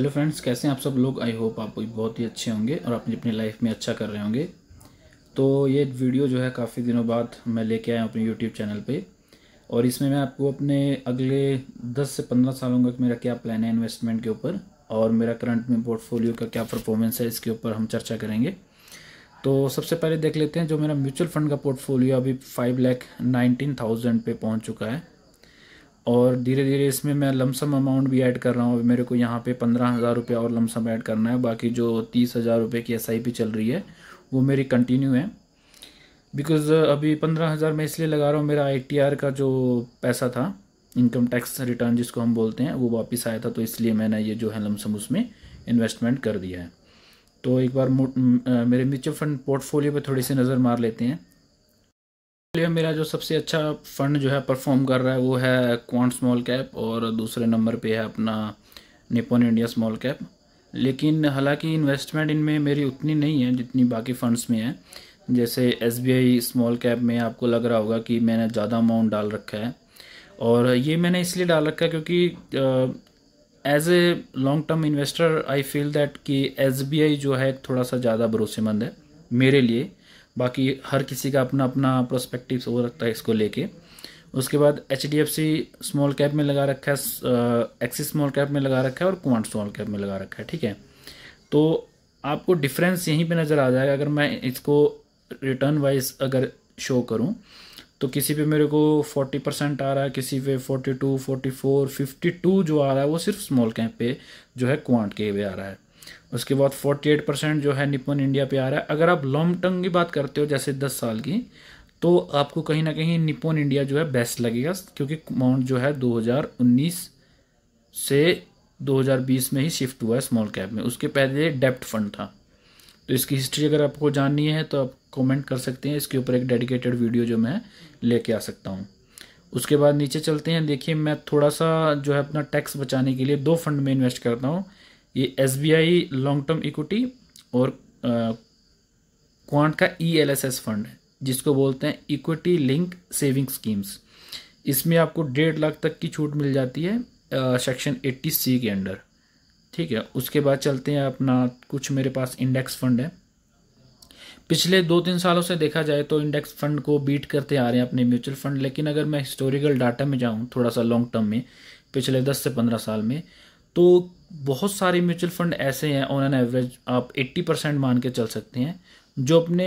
hello friends कैसे हैं आप सब लोग आई होप आप बहुत ही अच्छे होंगे और अपनी अपनी लाइफ में अच्छा कर रहे होंगे तो ये वीडियो जो है काफ़ी दिनों बाद मैं लेके आया हूँ अपने यूट्यूब चैनल पे और इसमें मैं आपको अपने अगले 10 से 15 सालों का मेरा क्या प्लान है इन्वेस्टमेंट के ऊपर और मेरा करंट में पोर्टफोलियो का क्या परफॉर्मेंस है इसके ऊपर हम चर्चा करेंगे तो सबसे पहले देख लेते हैं जो मेरा म्यूचुअल फंड का पोर्टफोलियो अभी फाइव लैख नाइनटीन थाउजेंड पे पहुँच चुका है और धीरे धीरे इसमें मैं लमसम अमाउंट भी ऐड कर रहा हूँ मेरे को यहाँ पे पंद्रह हज़ार रुपये और लमसम ऐड करना है बाकी जो तीस हज़ार रुपये की एस चल रही है वो मेरी कंटिन्यू है बिकॉज़ अभी पंद्रह हज़ार मैं इसलिए लगा रहा हूँ मेरा आई का जो पैसा था इनकम टैक्स रिटर्न जिसको हम बोलते हैं वो वापस आया था तो इसलिए मैंने ये जो है लमसम उसमें इन्वेस्टमेंट कर दिया है तो एक बार मेरे म्यूचुअल फंड पोर्टफोलियो पर थोड़ी सी नज़र मार लेते हैं प्लेयर मेरा जो सबसे अच्छा फंड जो है परफॉर्म कर रहा है वो है क्वांट स्मॉल कैप और दूसरे नंबर पे है अपना निपोन इंडिया स्मॉल कैप लेकिन हालांकि इन्वेस्टमेंट इनमें मेरी उतनी नहीं है जितनी बाकी फंड्स में है जैसे एस स्मॉल कैप में आपको लग रहा होगा कि मैंने ज़्यादा अमाउंट डाल रखा है और ये मैंने इसलिए डाल रखा है क्योंकि as a long term investor I feel that कि एस जो है थोड़ा सा ज़्यादा भरोसेमंद है मेरे लिए बाकी हर किसी का अपना अपना प्रोस्पेक्टिव हो रखता है इसको लेके उसके बाद H D F C small cap में लगा रखा है एक्सिस स्मॉल कैप में लगा रखा है और क्वांट स्मॉल कैप में लगा रखा है ठीक है तो आपको डिफरेंस यहीं पे नज़र आ जाएगा अगर मैं इसको रिटर्न वाइज अगर शो करूं तो किसी पे मेरे को 40 परसेंट आ रहा है किसी पे 42, 44, 52 जो आ रहा है वो सिर्फ स्मॉल कैप पे जो है क्वांट के पे आ रहा है उसके बाद 48 परसेंट जो है निपन इंडिया पे आ रहा है अगर आप लॉन्ग टर्म की बात करते हो जैसे 10 साल की तो आपको कहीं ना कहीं निपोन इंडिया जो है बेस्ट लगेगा क्योंकि अमाउंट जो है 2019 से 2020 में ही शिफ्ट हुआ है स्मॉल कैप में उसके पहले डेप्ट फंड था तो इसकी हिस्ट्री अगर आपको जाननी है तो आप कॉमेंट कर सकते हैं इसके ऊपर एक डेडिकेटेड वीडियो जो मैं लेके आ सकता हूँ उसके बाद नीचे चलते हैं देखिए मैं थोड़ा सा जो है अपना टैक्स बचाने के लिए दो फंड में इन्वेस्ट करता हूँ ये एस लॉन्ग टर्म इक्विटी और क्वांट का E L S S fund है जिसको बोलते हैं इक्विटी लिंक सेविंग स्कीम्स इसमें आपको डेढ़ लाख तक की छूट मिल जाती है सेक्शन एट्टी सी के अंडर ठीक है उसके बाद चलते हैं अपना कुछ मेरे पास इंडेक्स फंड है पिछले दो तीन सालों से देखा जाए तो इंडेक्स फंड को बीट करते आ रहे हैं अपने म्यूचुअल फंड लेकिन अगर मैं हिस्टोरिकल डाटा में जाऊँ थोड़ा सा लॉन्ग टर्म में पिछले दस से पंद्रह साल में तो बहुत सारे म्यूचुअल फंड ऐसे हैं ऑन एन एवरेज आप 80 परसेंट मान के चल सकते हैं जो अपने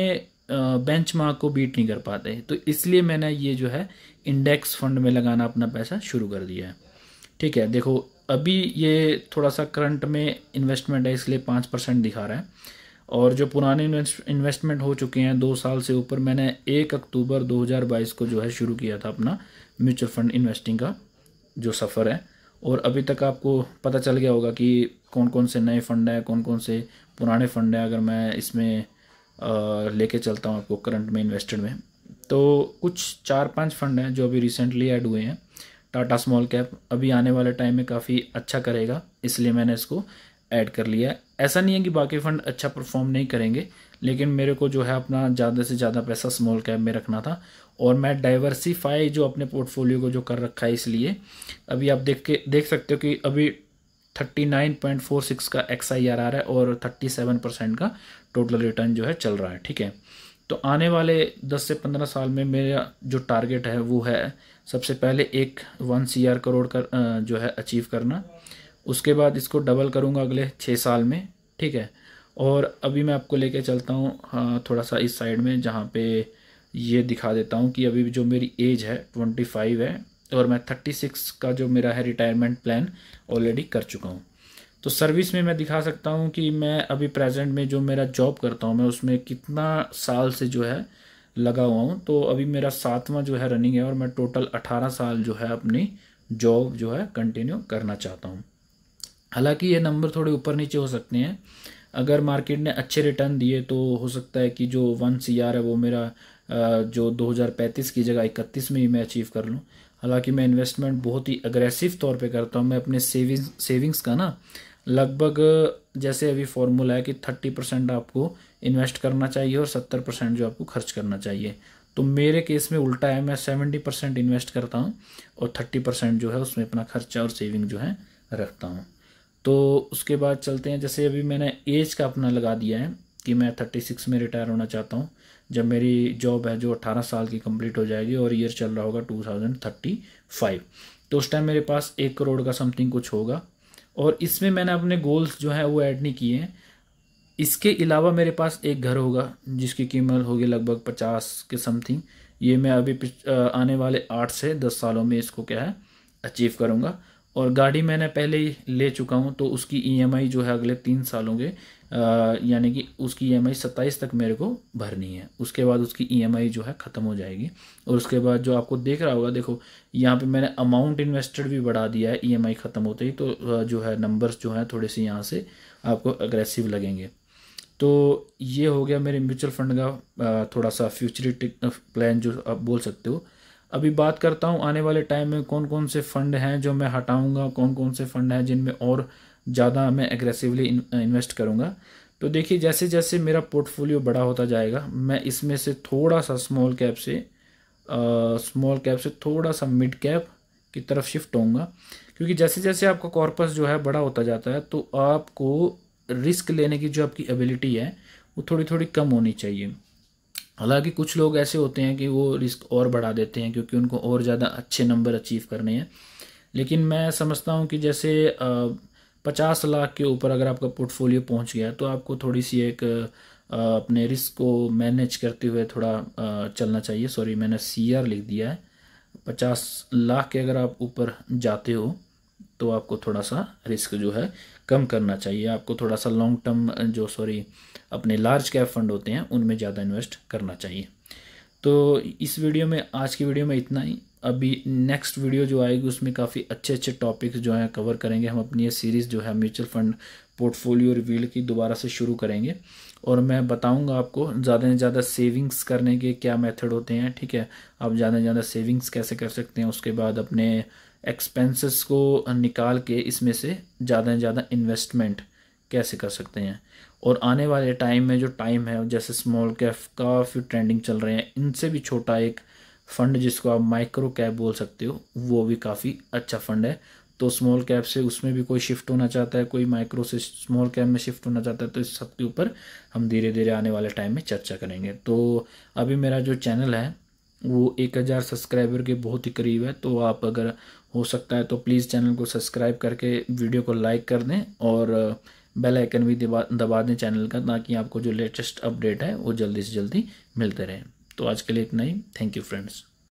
बेंच मार्क को बीट नहीं कर पाते तो इसलिए मैंने ये जो है इंडेक्स फंड में लगाना अपना पैसा शुरू कर दिया है ठीक है देखो अभी ये थोड़ा सा करंट में इन्वेस्टमेंट है इसलिए पाँच परसेंट दिखा रहा है और जो पुराने इन्वेस्टमेंट हो चुके हैं दो साल से ऊपर मैंने एक अक्टूबर 2022 को जो है शुरू किया था अपना म्यूचुअल फंड इन्वेस्टिंग का जो सफ़र है और अभी तक आपको पता चल गया होगा कि कौन कौन से नए फंड हैं कौन कौन से पुराने फंड हैं अगर मैं इसमें लेके चलता हूँ आपको करंट में इन्वेस्टेड में तो कुछ चार पांच फंड हैं जो अभी रिसेंटली ऐड हुए हैं टाटा स्मॉल कैप अभी आने वाले टाइम में काफ़ी अच्छा करेगा इसलिए मैंने इसको ऐड कर लिया है ऐसा नहीं है कि बाकी फंड अच्छा परफॉर्म नहीं करेंगे लेकिन मेरे को जो है अपना ज़्यादा से ज़्यादा पैसा स्मॉल कैप में रखना था और मैं डाइवर्सीफाई जो अपने पोर्टफोलियो को जो कर रखा है इसलिए अभी आप देख के देख सकते हो कि अभी thirty nine point four six का एक्स आई आर आ रहा है और थर्टी सेवन परसेंट का टोटल रिटर्न जो है चल रहा है ठीक है तो आने वाले दस से पंद्रह साल में मेरा जो टारगेट है वो है सबसे पहले एक वन सी आर करोड़ कर जो है अचीव करना उसके बाद इसको डबल करूँगा अगले छः साल में ठीक है और अभी मैं आपको लेके चलता हूँ थोड़ा सा इस साइड में जहाँ पे ये दिखा देता हूँ कि अभी जो मेरी एज है ट्वेंटी फाइव है और मैं थर्टी सिक्स का जो मेरा है रिटायरमेंट प्लान ऑलरेडी कर चुका हूँ तो सर्विस में मैं दिखा सकता हूँ कि मैं अभी प्रेजेंट में जो मेरा जॉब करता हूँ मैं उसमें कितना साल से जो है लगा हुआ हूँ तो अभी मेरा सातवां जो है रनिंग है और मैं टोटल अठारह साल जो है अपनी जॉब जो है कंटिन्यू करना चाहता हूँ हालांकि ये नंबर थोड़े ऊपर नीचे हो सकते हैं अगर मार्केट ने अच्छे रिटर्न दिए तो हो सकता है कि जो वन सी है वो मेरा जो 2035 की जगह 31 में ही मैं अचीव कर लूँ हालांकि मैं इन्वेस्टमेंट बहुत ही अग्रेसिव तौर पे करता हूँ मैं अपने सेविंग सेविंग्स का ना लगभग जैसे अभी फॉर्मूला है कि थर्टी परसेंट आपको इन्वेस्ट करना चाहिए और सत्तर परसेंट जो आपको खर्च करना चाहिए तो मेरे केस में उल्टा है मैं सेवेंटी परसेंट इन्वेस्ट करता हूँ और थर्टी परसेंट जो है उसमें अपना खर्चा और सेविंग जो है रखता हूँ तो उसके बाद चलते हैं जैसे अभी मैंने एज का अपना लगा दिया है कि मैं थर्टी सिक्स में रिटायर होना चाहता हूँ जब मेरी जॉब है जो अट्ठारह साल की कंप्लीट हो जाएगी और ईयर चल रहा होगा टू थाउजेंड थर्टी फाइव तो उस टाइम मेरे पास एक करोड़ का समथिंग कुछ होगा और इसमें मैंने अपने गोल्स जो है वो ऐड नहीं किए हैं इसके अलावा मेरे पास एक घर होगा जिसकी कीमत होगी लगभग पचास के समथिंग ये मैं अभी आने वाले आठ से दस सालों में इसको क्या है अचीव करूँगा और गाड़ी मैंने पहले ही ले चुका हूँ तो उसकी ईएमआई e जो है अगले तीन सालों के यानी कि उसकी ई एम आई सत्ताईस तक मेरे को भरनी है उसके बाद उसकी ई एम आई जो है ख़त्म हो जाएगी और उसके बाद जो आपको देख रहा होगा देखो यहाँ पे मैंने अमाउंट इन्वेस्टेड भी बढ़ा दिया है ई e एम आई ख़त्म होते ही तो जो है नंबर्स जो हैं थोड़े से यहाँ से आपको अग्रेसिव लगेंगे तो ये हो गया मेरे म्यूचुअल फंड का थोड़ा सा फ्यूचरिटिक प्लान जो आप बोल सकते हो अभी बात करता हूँ आने वाले टाइम में कौन कौन से फ़ंड हैं जो मैं हटाऊँगा कौन कौन से फ़ंड हैं जिनमें और ज़्यादा मैं एग्रेसिवली इन्वेस्ट uh, करूँगा तो देखिए जैसे जैसे मेरा पोर्टफोलियो बड़ा होता जाएगा मैं इसमें से थोड़ा सा स्मॉल कैप से स्मॉल uh, कैप से थोड़ा सा मिड कैप की तरफ शिफ्ट होऊंगा क्योंकि जैसे जैसे आपका कॉर्पस जो है बड़ा होता जाता है तो आपको रिस्क लेने की जो आपकी एबिलिटी है वो थोड़ी थोड़ी कम होनी चाहिए हालांकि कुछ लोग ऐसे होते हैं कि वो रिस्क और बढ़ा देते हैं क्योंकि उनको और ज़्यादा अच्छे नंबर अचीव करने हैं लेकिन मैं समझता हूँ कि जैसे आ, uh, पचास लाख के ऊपर अगर आपका पोर्टफोलियो पहुंच गया तो आपको थोड़ी सी एक अपने रिस्क को मैनेज करते हुए थोड़ा चलना चाहिए सॉरी मैंने सी आर लिख दिया है पचास लाख के अगर आप ऊपर जाते हो तो आपको थोड़ा सा रिस्क जो है कम करना चाहिए आपको थोड़ा सा लॉन्ग टर्म जो सॉरी अपने लार्ज कैप फंड होते हैं उनमें ज़्यादा इन्वेस्ट करना चाहिए तो इस वीडियो में आज की वीडियो में इतना ही अभी नेक्स्ट वीडियो जो आएगी उसमें काफ़ी अच्छे अच्छे टॉपिक्स जो हैं कवर करेंगे हम अपनी ये सीरीज़ जो है म्यूचुअल फंड पोर्टफोलियो रिवील की दोबारा से शुरू करेंगे और मैं बताऊंगा आपको ज़्यादा से ज़्यादा सेविंग्स करने के क्या मेथड होते हैं ठीक है आप ज़्यादा से ज़्यादा सेविंग्स कैसे कर सकते हैं उसके बाद अपने एक्सपेंसेस को निकाल के इसमें से ज़्यादा से ज़्यादा इन्वेस्टमेंट कैसे कर सकते हैं और आने वाले टाइम में जो टाइम है जैसे स्मॉल कैफ काफ़ी ट्रेंडिंग चल रहे हैं इनसे भी छोटा एक फंड जिसको आप माइक्रो कैप बोल सकते हो वो भी काफ़ी अच्छा फंड है तो स्मॉल कैप से उसमें भी कोई शिफ्ट होना चाहता है कोई माइक्रो से स्मॉल कैप में शिफ्ट होना चाहता है तो इस सबके ऊपर हम धीरे धीरे आने वाले टाइम में चर्चा करेंगे तो अभी मेरा जो चैनल है वो एक हज़ार सब्सक्राइबर के बहुत ही करीब है तो आप अगर हो सकता है तो प्लीज़ चैनल को सब्सक्राइब करके वीडियो को लाइक कर दें और बेल आइकन भी दबा दबा दें चैनल का ताकि आपको जो लेटेस्ट अपडेट है वो जल्दी से जल्दी मिलते रहें तो आज के लिए इतना ही थैंक यू फ्रेंड्स